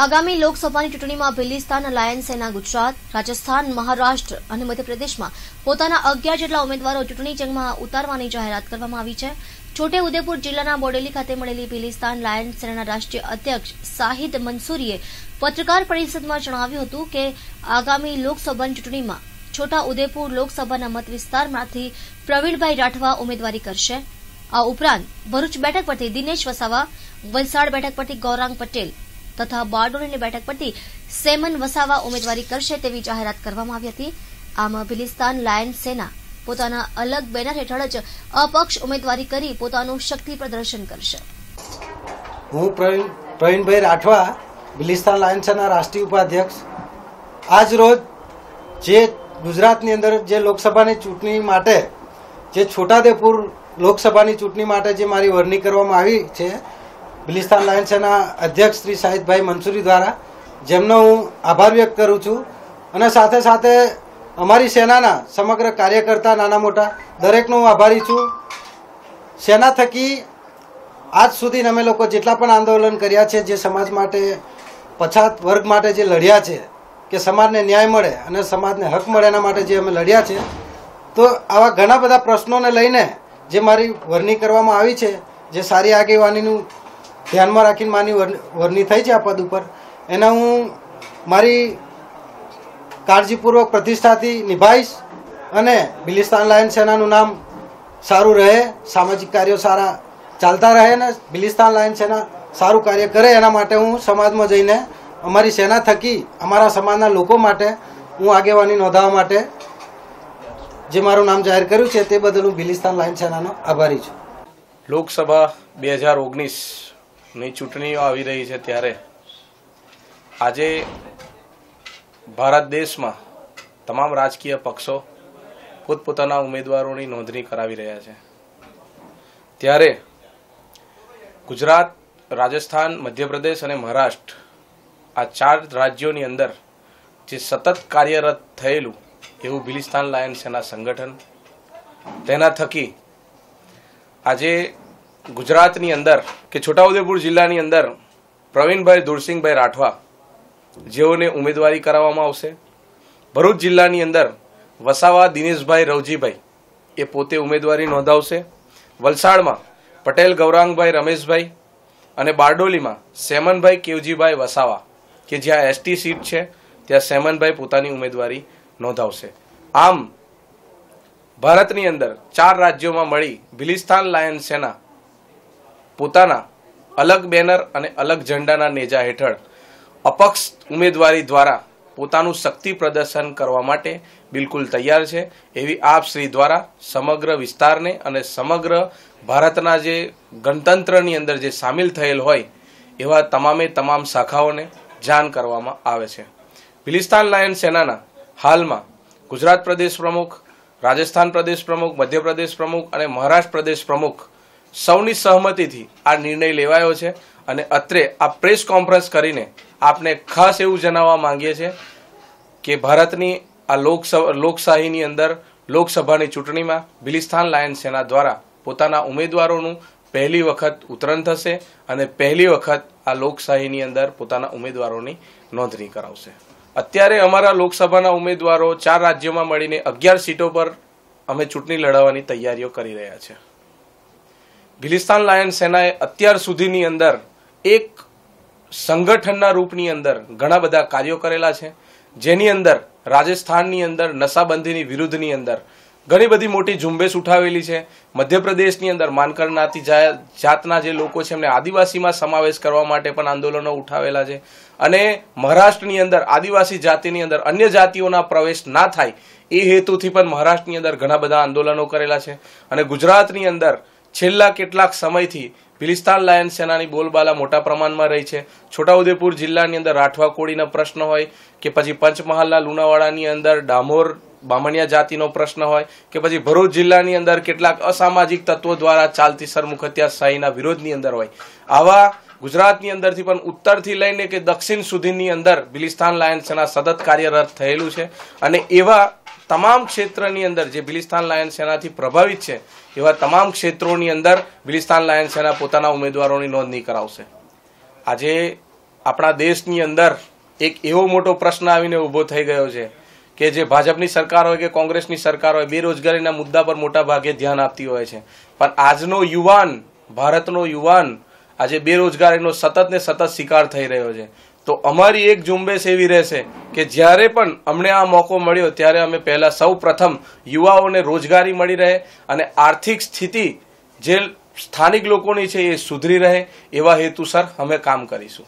આગામી લોકસભાની ચૂંટણીમાં બિલિસ્તાન અલાયન્સ સેના ગુજરાત રાજસ્થાન મહારાષ્ટ્ર અને મધ્યપ્રદેશમાં પોતાના અગિયાર જેટલા ઉમેદવારો ચૂંટણી જંગમાં ઉતારવાની જાહેરાત કરવામાં આવી છે છોટે ઉદેપુર જિલ્લાના બોડેલી ખાતે મળેલી બિલિસ્તાન લાયન્સ સેનાના રાષ્ટ્રીય અધ્યક્ષ સાહિદ મંસૂરીએ પત્રકાર પરિષદમાં જણાવ્યું હતું કે આગામી લોકસભાની ચૂંટણીમાં છોટા ઉદેપુર લોકસભાના મત વિસ્તારમાંથી પ્રવીણભાઈ રાઠવા ઉમેદવારી કરશે આ ઉપરાંત ભરૂચ બેઠક પરથી દિનેશ વસાવા વલસાડ બેઠક પરથી ગૌરાંગ પટેલ તથા બારડોલીની બેઠક પરથી સેમન વસાવા ઉમેદવારી કરશે તેવી જાહેરાત કરવામાં આવી હતી આમ બિલિસ્તાન લાયન સેના પોતાના અલગ બેનર હેઠળ જ અપક્ષ ઉમેદવારી કરી પોતાનું શક્તિ પ્રદર્શન કરશે હું પ્રવીણભાઈ રાઠવા બિલિસ્તાન લાયન રાષ્ટ્રીય ઉપાધ્યક્ષ આજ રોજ જે ગુજરાતની અંદર જે લોકસભાની ચૂંટણી માટે જે છોટાદેપુર લોકસભાની ચૂંટણી માટે જે મારી વરણી કરવામાં આવી છે બલિસ્તાન લાયન્સના અધ્યક્ષ શ્રી શાહિદભાઈ મંસૂરી દ્વારા જેમનો હું આભાર વ્યક્ત કરું છું અને સાથે સાથે અમારી સેનાના સમગ્ર કાર્યકર્તા નાના મોટા દરેકનો હું આભારી છું સેના થકી આજ સુધી અમે લોકો જેટલા પણ આંદોલન કર્યા છે જે સમાજ માટે પછાત વર્ગ માટે જે લડ્યા છે કે સમાજને ન્યાય મળે અને સમાજને હક મળે એના માટે જે અમે લડ્યા છે તો આવા ઘણા બધા પ્રશ્નોને લઈને જે મારી વરણી કરવામાં આવી છે જે સારી આગેવાનીનું ધ્યાનમાં રાખીને માની વરણી થઈ છે આ પદ ઉપર એના હું મારી કાળજીપૂર્વક પ્રતિષ્ઠાથી નિભાઈશ અને બિલિસ્તાન લાયન સેનાનું નામ સારું રહે સામાજિક કાર્યો સારા ચાલતા રહે ને બિલિસ્તાન લાયન સેના સારું કાર્ય કરે એના માટે હું સમાજમાં જઈને અમારી સેના થકી અમારા સમાજના લોકો માટે હું આગેવાની નોંધાવવા માટે જે મારું નામ જાહેર કર્યું છે તે બદલ હું બિલિસ્તાન લાયન સેનાનો આભારી છું લોકસભા બે હજાર ઓગણીસ ની ચૂંટણીઓ આવી રહી છે ત્યારે આજે ભારત દેશમાં તમામ રાજકીય પક્ષો પોતપોતાના ઉમેદવારોની નોંધણી કરાવી રહ્યા છે ત્યારે ગુજરાત રાજસ્થાન મધ્યપ્રદેશ અને મહારાષ્ટ્ર આ ચાર રાજ્યોની અંદર જે સતત કાર્યરત થયેલું એવું બિલિસ્તાન લાયન્સ એના સંગઠન તેના થકી આજે ગુજરાતની અંદર કે છોટાઉદેપુર જિલ્લાની અંદર પ્રવીણભાઈ દુરસિંહભાઈ રાઠવા જેઓને ઉમેદવારી કરાવવામાં આવશે ભરૂચ જિલ્લાની અંદર વસાવા દિનેશભાઈ રવજીભાઈ એ પોતે ઉમેદવારી નોંધાવશે વલસાડમાં પટેલ ગૌરાંગભાઈ રમેશભાઈ અને બારડોલીમાં સેમનભાઈ કેવજીભાઈ વસાવા કે જ્યાં એસટી સીટ છે ત્યાં સેમનભાઈ પોતાની ઉમેદવારી નોંધાવશે આમ ભારતની અંદર ચાર રાજ્યોમાં મળી બિલિસ્તાન લાયન સેના પોતાના અલગ બેનર અને અલગ ઝંડાના નેજા હેઠળ અપક્ષ ઉમેદવારી દ્વારા પોતાનું શક્તિ પ્રદર્શન કરવા માટે બિલકુલ તૈયાર છે એવી આપ શ્રી દ્વારા સમગ્ર વિસ્તારને અને સમગ્ર ભારતના જે ગણતંત્રની અંદર જે સામેલ થયેલ હોય એવા તમામે તમામ શાખાઓને જાણ કરવામાં આવે છે ખિલિસ્તાન લાયન સેનાના હાલમાં ગુજરાત પ્રદેશ પ્રમુખ રાજસ્થાન પ્રદેશ પ્રમુખ મધ્યપ્રદેશ પ્રમુખ અને મહારાષ્ટ્ર પ્રદેશ પ્રમુખ સૌની સહમતિથી આ નિર્ણય લેવાયો છે અને અત્રે આ પ્રેસ કોન્ફરન્સ કરીને આપને ખાસ એવું જણાવવા માંગીએ છીએ કે ભારતની આ લોકસભા લોકશાહીની અંદર લોકસભાની ચૂંટણીમાં બિલિસ્તાન લાયન સેના દ્વારા પોતાના ઉમેદવારોનું પહેલી વખત ઉતરણ થશે અને પહેલી વખત આ લોકશાહીની અંદર પોતાના ઉમેદવારોની નોંધણી કરાવશે અત્યારે અમારા લોકસભાના ઉમેદવારો ચાર રાજ્યોમાં મળીને અગિયાર સીટો પર અમે ચૂંટણી લડાવવાની તૈયારીઓ કરી રહ્યા છીએ ગિલિસ્તાન લાયન સેનાએ અત્યાર સુધીની અંદર એક સંગઠનના રૂપની અંદર ઘણા બધા કાર્યો કરેલા છે જેની અંદર રાજસ્થાનની અંદર નશાબંધીની વિરુદ્ધની અંદર ઘણી બધી મોટી ઝુંબેશ ઉઠાવેલી છે મધ્યપ્રદેશની અંદર માનકર નાતી જાતના જે લોકો છે એમને આદિવાસીમાં સમાવેશ કરવા માટે પણ આંદોલનો ઉઠાવેલા છે અને મહારાષ્ટ્રની અંદર આદિવાસી જાતિની અંદર અન્ય જાતિઓના પ્રવેશ ના થાય એ હેતુથી પણ મહારાષ્ટ્રની અંદર ઘણા બધા આંદોલનો કરેલા છે અને ગુજરાતની અંદર છેલ્લા કેટલાક સમયથી ખિલિસ્તાન લાયન સેનાની બોલબાલા મોટા પ્રમાણમાં રહી છે છોટાઉદેપુર જિલ્લાની અંદર રાઠવા કોળીના પ્રશ્ન હોય કે પછી પંચમહાલના લુણાવાડાની અંદર ડામોર બામણિયા જાતિનો પ્રશ્ન હોય કે પછી ભરૂચ જિલ્લાની અંદર કેટલાક અસામાજિક તત્વો દ્વારા ચાલતી સરમુખ હત્યાશાહીના વિરોધની અંદર હોય આવા ગુજરાતની અંદરથી પણ ઉત્તરથી લઈને કે દક્ષિણ સુધીની અંદર બિલિસ્તાન લાયન્સ સેના સતત કાર્યરત થયેલું છે અને એવા તમામ ક્ષેત્રની અંદર જે બિલિસ્તાન લાયન સેનાથી પ્રભાવિત છે એવા તમામ ક્ષેત્રોની અંદર બિલિસ્તાન લાયન સેના પોતાના ઉમેદવારોની નોંધણી કરાવશે આજે આપણા દેશની અંદર એક એવો મોટો પ્રશ્ન આવીને ઊભો થઈ ગયો છે કે જે ભાજપની સરકાર હોય કે કોંગ્રેસની સરકાર હોય બેરોજગારીના મુદ્દા પર મોટા ભાગે ધ્યાન આપતી હોય છે પણ આજનો યુવાન ભારતનો યુવાન આજે બેરોજગારીનો સતત ને સતત શિકાર થઈ રહ્યો છે તો અમારી એક ઝુંબેશ એવી રહેશે કે જ્યારે પણ અમને આ મોકો મળ્યો ત્યારે અમે પહેલાં સૌ પ્રથમ યુવાઓને રોજગારી મળી રહે અને આર્થિક સ્થિતિ જે સ્થાનિક લોકોની છે એ સુધરી રહે એવા હેતુસર અમે કામ કરીશું